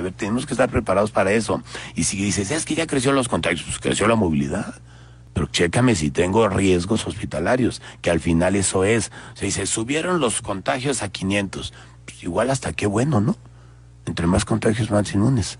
ver, tenemos que estar preparados para eso. Y si dices, es que ya creció los contagios, pues creció la movilidad. Pero chécame si tengo riesgos hospitalarios, que al final eso es. Se subieron los contagios a 500. Pues igual hasta qué bueno, ¿no? Entre más contagios, más inmunes.